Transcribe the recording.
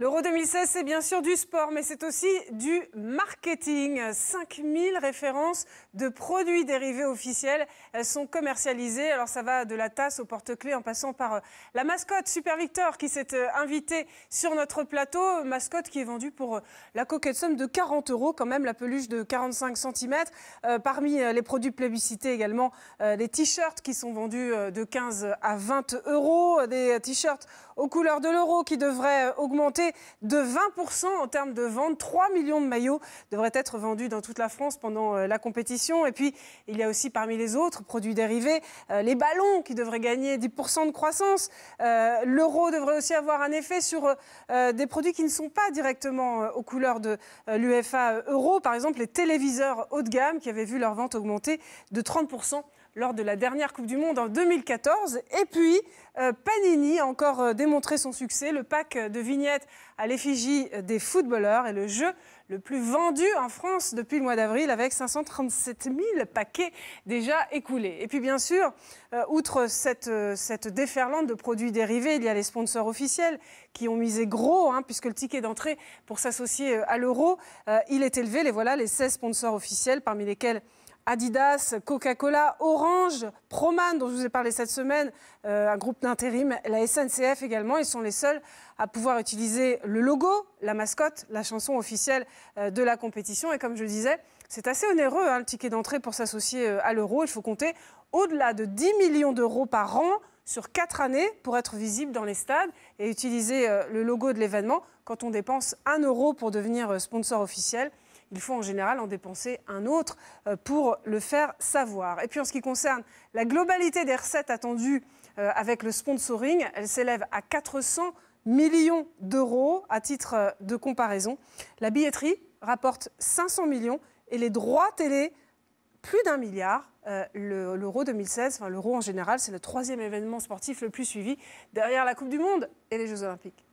L'Euro 2016, c'est bien sûr du sport, mais c'est aussi du marketing. 5000 références de produits dérivés officiels sont commercialisées. Alors ça va de la tasse au porte-clés en passant par euh, la mascotte Super Victor qui s'est euh, invitée sur notre plateau. Mascotte qui est vendue pour euh, la coquette somme de 40 euros quand même, la peluche de 45 cm. parmi les produits plébiscités également, des t-shirts qui sont vendus de 15 à 20 euros, des t-shirts aux couleurs de l'euro qui devraient augmenter de 20% en termes de vente. 3 millions de maillots devraient être vendus dans toute la France pendant euh, la compétition. Et puis, il y a aussi parmi les autres produits dérivés, euh, les ballons qui devraient gagner 10% de croissance. Euh, l'euro devrait aussi avoir un effet sur des produits qui ne sont pas directement aux couleurs de l'UFA Euro. Par exemple, les téléviseurs haut de gamme qui avaient vu leur vente augmenter de 30% lors de la dernière Coupe du Monde en 2014. Et puis, euh, Panini a encore euh, démontré son succès. Le pack de vignettes à l'effigie des footballeurs est le jeu le plus vendu en France depuis le mois d'avril avec 537 000 paquets déjà écoulés. Et puis bien sûr, euh, outre cette, déferlante de produits dérivés, il y a les sponsors officiels qui ont misé gros, hein, puisque le ticket d'entrée pour s'associer à l'euro, il est élevé. Les voilà, les 16 sponsors officiels, parmi lesquels Adidas, Coca-Cola, Orange, Proman, dont je vous ai parlé cette semaine, euh, un groupe d'intérim, la SNCF également, ils sont les seuls à pouvoir utiliser le logo, la mascotte, la chanson officielle euh, de la compétition. Et comme je le disais, c'est assez onéreux hein, le ticket d'entrée pour s'associer euh, à l'euro. Il faut compter au-delà de 10 millions d'euros par an sur 4 années pour être visible dans les stades et utiliser le logo de l'événement. Quand on dépense 1 euro pour devenir sponsor officiel, il faut en général en dépenser un autre euh, pour le faire savoir. Et puis en ce qui concerne la globalité des recettes attendues euh, avec le sponsoring, elle s'élève à 400 millions d'euros à titre euh, de comparaison. La billetterie rapporte 500 millions et les droits télé plus d'un milliard. L'Euro 2016, enfin l'Euro en général, c'est le troisième événement sportif le plus suivi derrière la Coupe du Monde et les Jeux Olympiques.